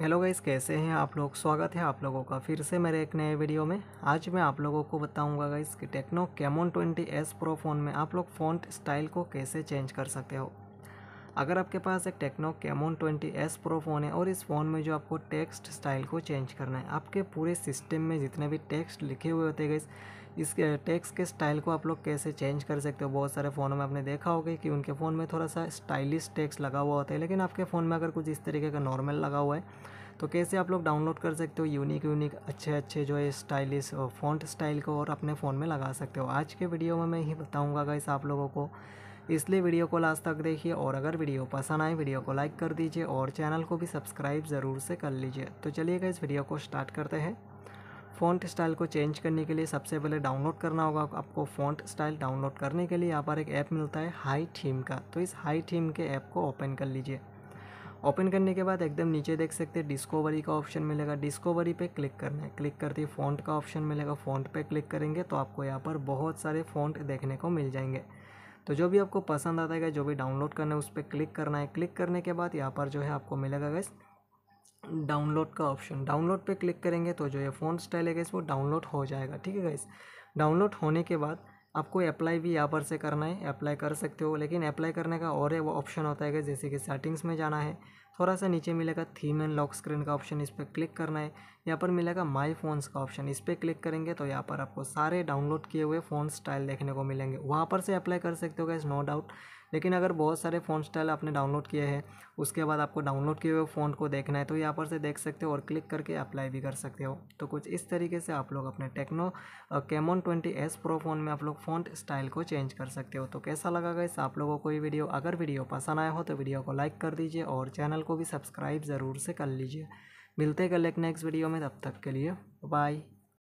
hello guys कैसे हैं आप लोग स्वागत है आप लोगों का फिर से मेरे एक नए वीडियो में आज मैं आप लोगों को बताऊंगा गाइस कि Tecno Camon twenty S Pro phone में आप लोग फ़ॉन्ट स्टाइल को कैसे चेंज कर सकते हो अगर आपके पास एक Tecno Camon twenty S Pro phone है और इस फ़ोन में जो आपको टेक्स्ट स्टाइल को चेंज करना है आपके पूरे सिस्टम में जितने भी टेक्स्ट लिखे हुए होते हैं इसके टेक्स्ट के स्टाइल को आप लोग कैसे चेंज कर सकते हो बहुत सारे फ़ोनों में आपने देखा होगा कि उनके फ़ोन में थोड़ा सा स्टाइलिश टेक्स्ट लगा हुआ होता है लेकिन आपके फ़ोन में अगर कुछ इस तरीके का नॉर्मल लगा हुआ है तो कैसे आप लोग डाउनलोड कर सकते हो यूनिक यूनिक अच्छे अच्छे जो है स्टाइलिश फ़ॉन्ट स्टाइल को और अपने फ़ोन में लगा सकते हो आज के वीडियो में मैं यही बताऊँगा गाइस आप लोगों को इसलिए वीडियो को लास्ट तक देखिए और अगर वीडियो पसंद आए वीडियो को लाइक कर दीजिए और चैनल को भी सब्सक्राइब ज़रूर से कर लीजिए तो चलिएगा इस वीडियो को स्टार्ट करते हैं फ़ॉन्ट स्टाइल को चेंज करने के लिए सबसे पहले डाउनलोड करना होगा आपको फ़ॉन्ट स्टाइल डाउनलोड करने के लिए यहाँ पर एक ऐप मिलता है हाई थीम का तो इस हाई थीम के ऐप को ओपन कर लीजिए ओपन करने के बाद एकदम नीचे देख सकते हैं डिस्कवरी का ऑप्शन मिलेगा डिस्कवरी पे क्लिक करना है क्लिक करते ही फ़ॉन्ट का ऑप्शन मिलेगा फ़ॉन्ट पे क्लिक करेंगे तो आपको यहाँ पर बहुत सारे फ़ॉन्ट देखने को मिल जाएंगे तो जो भी आपको पसंद आता है जो भी डाउनलोड करना है उस पर क्लिक करना है क्लिक करने के बाद यहाँ पर जो है आपको मिलेगा गैस डाउनलोड का ऑप्शन डाउनलोड पे क्लिक करेंगे तो जो ये फ़ोन स्टाइल है गैस वो डाउनलोड हो जाएगा ठीक है गैस डाउनलोड होने के बाद आपको अप्लाई भी यहाँ पर से करना है अप्लाई कर सकते हो लेकिन अप्लाई करने का और वो ऑप्शन होता है कि जैसे कि सेटिंग्स में जाना है थोड़ा सा नीचे मिलेगा थीम एंड लॉक स्क्रीन का ऑप्शन इस पर क्लिक करना है यहाँ पर मिलेगा माई फोन्स का ऑप्शन इस पर क्लिक करेंगे तो यहाँ पर आपको सारे डाउनलोड किए हुए फ़ोन स्टाइल देखने को मिलेंगे वहाँ पर से अप्लाई कर सकते हो गए नो डाउट लेकिन अगर बहुत सारे फ़ोन स्टाइल आपने डाउनलोड किए हैं उसके बाद आपको डाउनलोड किए हुए फ़ोन को देखना है तो यहाँ पर से देख सकते हो और क्लिक करके अप्लाई भी कर सकते हो तो कुछ इस तरीके से आप लोग अपने Tecno Camon twenty S Pro phone में आप लोग फोन स्टाइल को चेंज कर सकते हो तो कैसा लगा गैस आप लोगों को ये वीडियो अगर वीडियो पसंद आया हो तो वीडियो को लाइक कर दीजिए और चैनल चैनल को भी सब्सक्राइब ज़रूर से कर लीजिए मिलते हैं कल एक नेक्स्ट वीडियो में तब तक के लिए बाय